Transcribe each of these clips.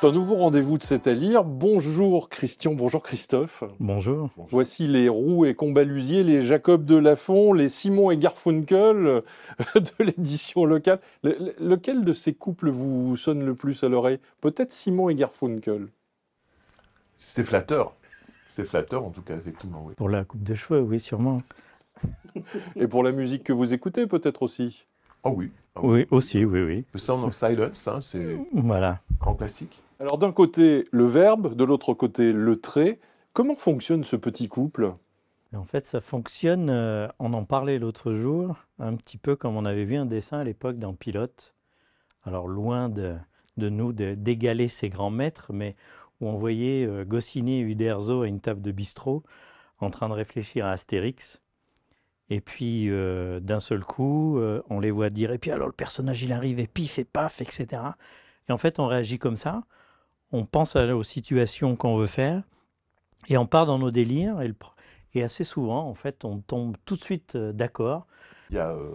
C'est un nouveau rendez-vous de cet à lire. Bonjour Christian, bonjour Christophe. Bonjour. Voici les Roux et Combalusier, les Jacob de Lafont, les Simon et Garfunkel euh, de l'édition locale. lequel de ces couples vous sonne le plus à l'oreille Peut-être Simon et Garfunkel. C'est flatteur. C'est flatteur en tout cas, effectivement. Pour la coupe de cheveux, oui, sûrement. et pour la musique que vous écoutez, peut-être aussi. Ah oui. Ah oui. aussi, oui, oui. Le Sound of Silence, hein, c'est voilà. grand classique. Alors d'un côté le verbe, de l'autre côté le trait. Comment fonctionne ce petit couple en fait, ça fonctionne, euh, on en parlait l'autre jour, un petit peu comme on avait vu un dessin à l'époque d'un pilote. Alors loin de, nous d'égaler ses grands maîtres, mais où on voyait euh, Goscinny et Uderzo à une table de bistrot en train de réfléchir à Astérix. Et puis, euh, d'un seul coup, on les voit dire, et puis alors le personnage, il arrive, et pif, et paf, etc. Et en fait, on réagit comme ça, on pense aux situations qu'on veut faire et on part dans nos délires et, assez souvent, en fait, on tombe tout de suite euh, d'accord. Il y a euh,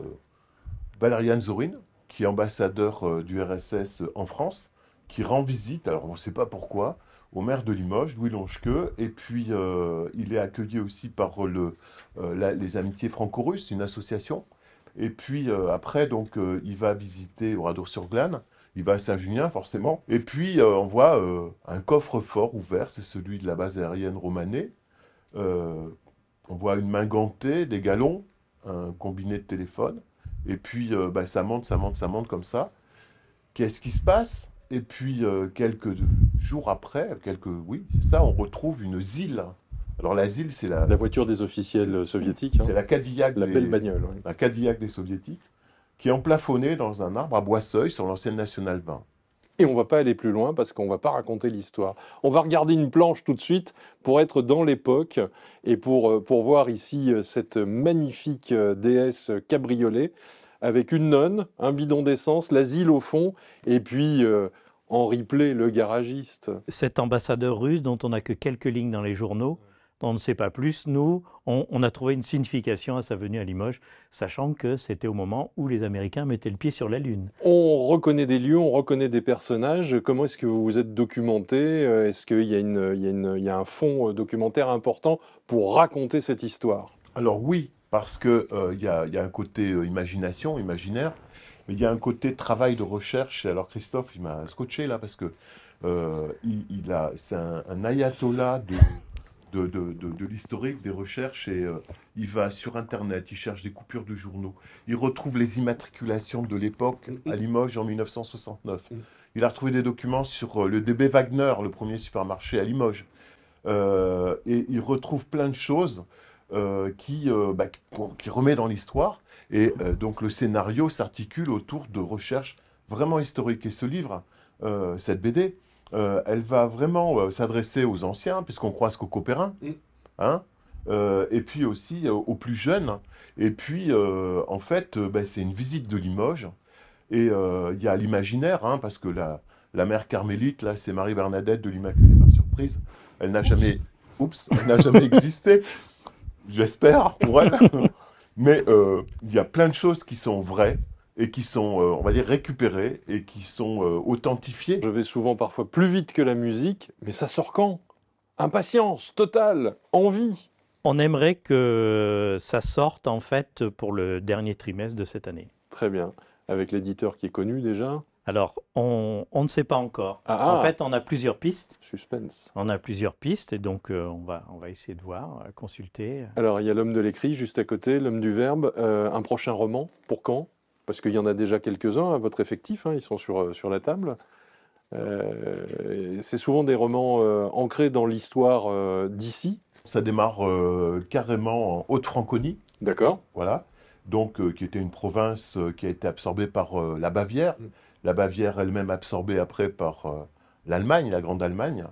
Valériane Valerian qui est ambassadeur euh, du RSS en France, qui rend visite, alors on ne sait pas pourquoi, au maire de Limoges, Louis Longequeux, et puis il est accueilli aussi par le, les Amitiés franco-russes, une association. Et puis après, donc, il va visiter Oradour-sur-Glane, il va à saint julien forcément. Et puis, euh, on voit euh, un coffre-fort ouvert, c'est celui de la base aérienne romanée. Euh, on voit une main gantée, des galons, un combiné de téléphone. Et puis, bah, ça monte, ça monte, ça monte comme ça. Qu'est-ce qui se passe Et puis, quelques jours après, quelques... Oui, c'est ça, on retrouve une ZIL. Alors, la ZIL, c'est la... voiture des officiels soviétiques. C'est hein. la Cadillac... La belle bagnole. La Cadillac des soviétiques qui est emplafonné dans un arbre à Boisseuil sur l'ancienne Nationale 20. Et on ne va pas aller plus loin parce qu'on ne va pas raconter l'histoire. On va regarder une planche tout de suite pour être dans l'époque et pour, euh, voir ici euh, cette magnifique euh, déesse cabriolet avec une nonne, un bidon d'essence, l'asile au fond et puis Henri Play, le garagiste. Cet ambassadeur russe dont on n'a que quelques lignes dans les journaux, on ne sait pas plus. Nous, on, a trouvé une signification à sa venue à Limoges, sachant que c'était au moment où les Américains mettaient le pied sur la Lune. On reconnaît des lieux, on reconnaît des personnages. Comment est-ce que vous vous êtes documenté euh, Est-ce qu'il y, a un fond euh, documentaire important pour raconter cette histoire Alors oui, parce qu'il euh, il y, a, un côté imagination, imaginaire, mais il y a un côté travail de recherche. Alors Christophe, il m'a scotché là, parce que il, a, c'est un ayatollah de de, l'historique, des recherches, et euh, il va sur Internet, il cherche des coupures de journaux, il retrouve les immatriculations de l'époque mm-hmm. à Limoges en 1969. Mm-hmm. Il a retrouvé des documents sur euh, le DB Wagner, le premier supermarché à Limoges. Euh, et il retrouve plein de choses qui, bah, qui, remet dans l'histoire. Et donc le scénario s'articule autour de recherches vraiment historiques. Et ce livre, cette BD, euh, elle va vraiment euh, s'adresser aux anciens, puisqu'on croise qu'aux copérins, mm. hein, euh, et puis aussi aux plus jeunes. Et puis, en fait, ben, c'est une visite de Limoges, et il y a l'imaginaire, hein, parce que la, la, mère carmélite, là, c'est Marie-Bernadette de l'Immaculée par surprise, elle n'a jamais... elle n'a jamais existé, j'espère, pour elle. Mais il y a plein de choses qui sont vraies, et qui sont, euh, on va dire, récupérés et qui sont euh, authentifiés. Je vais souvent parfois plus vite que la musique, mais ça sort quand Impatience totale, envie. On aimerait que ça sorte en fait pour le dernier trimestre de cette année. Très bien, avec l'éditeur qui est connu déjà. Alors, on, ne sait pas encore. Ah, ah. en fait, on a plusieurs pistes. Suspense. On a plusieurs pistes et donc euh, on, va, on va essayer de voir, consulter. Alors, il y a l'homme de l'écrit juste à côté, l'homme du verbe, un prochain roman, pour quand parce qu'il y en a déjà quelques-uns à votre effectif, hein, ils sont sur, euh, sur la table. Euh, c'est souvent des romans euh, ancrés dans l'histoire d'ici. Ça démarre carrément en Haute-Franconie. D'accord. Voilà. Donc, qui était une province qui a été absorbée par la Bavière. Mm. La Bavière elle-même absorbée après par l'Allemagne, la Grande Allemagne.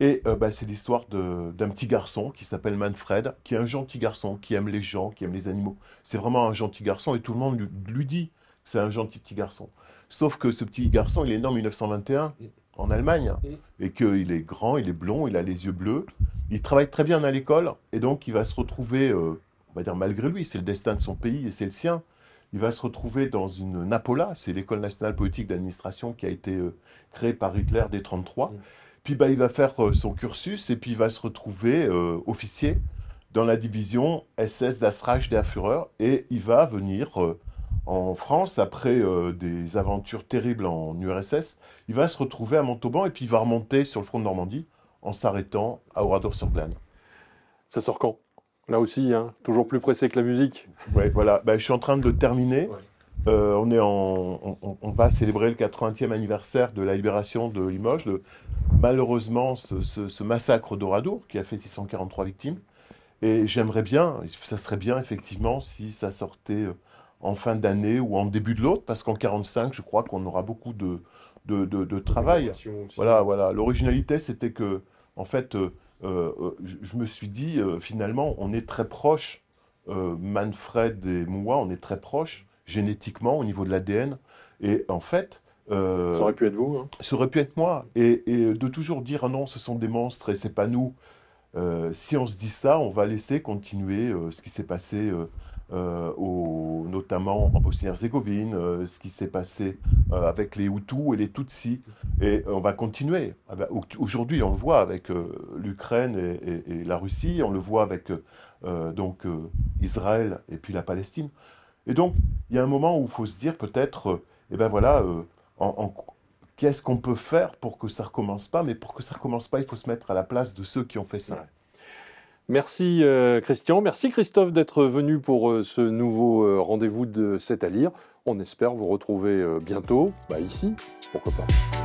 Et euh, bah, c'est l'histoire d'un petit garçon qui s'appelle Manfred, qui est un gentil garçon, qui aime les gens, qui aime les animaux. C'est vraiment un gentil garçon et tout le monde lui, dit que c'est un gentil petit garçon. Sauf que ce petit garçon, il est né en 1921 en Allemagne hein, et qu'il est grand, il est blond, il a les yeux bleus. Il travaille très bien à l'école et donc il va se retrouver, euh, on va dire malgré lui, c'est le destin de son pays et c'est le sien. Il va se retrouver dans une NAPOLA, c'est l'école nationale politique d'administration qui a été euh, créée par Hitler dès 1933. Puis bah, il va faire euh, son cursus et puis il va se retrouver euh, officier dans la division SS d'Astrache des Führer et il va venir euh, en France après des aventures terribles en URSS. Il va se retrouver à Montauban et puis il va remonter sur le front de Normandie en s'arrêtant à Oradour-sur-Glane. Ça sort quand Là aussi, hein toujours plus pressé que la musique. Oui, voilà. Bah, je suis en train de le terminer. Euh, on, est on, va célébrer le 80e anniversaire de la libération de Limoges. malheureusement, ce, massacre d'Oradour qui a fait 643 victimes. Et j'aimerais bien, ça serait bien effectivement si ça sortait euh, en fin d'année ou en début de l'autre, parce qu'en 45, je crois qu'on aura beaucoup de, travail. Voilà, voilà. L'originalité, c'était que, en fait, euh, je, me suis dit, finalement, on est très proche, Manfred et moi, on est très proches génétiquement au niveau de l'ADN. Et en fait, euh, ça aurait pu être vous. Hein. Ça aurait pu être moi. Et, de toujours dire ah non, ce sont des monstres et c'est pas nous. Euh, si on se dit ça, on va laisser continuer euh, ce qui s'est passé, notamment en Bosnie-Herzégovine, ce qui s'est passé avec les Hutus et les Tutsis. Et on va continuer. Ah ben, aujourd'hui, on le voit avec l'Ukraine et, la Russie, on le voit avec donc Israël et puis la Palestine. Et donc, il y a un moment où il faut se dire peut-être, euh, eh ben voilà, euh, qu'est-ce qu'on peut faire pour que ça ne recommence pas Mais pour que ça ne recommence pas, il faut se mettre à la place de ceux qui ont fait ça. Merci euh, Christian, merci Christophe d'être venu pour ce nouveau rendez-vous de C'est à lire. On espère vous retrouver bientôt, bah, ici, pourquoi pas.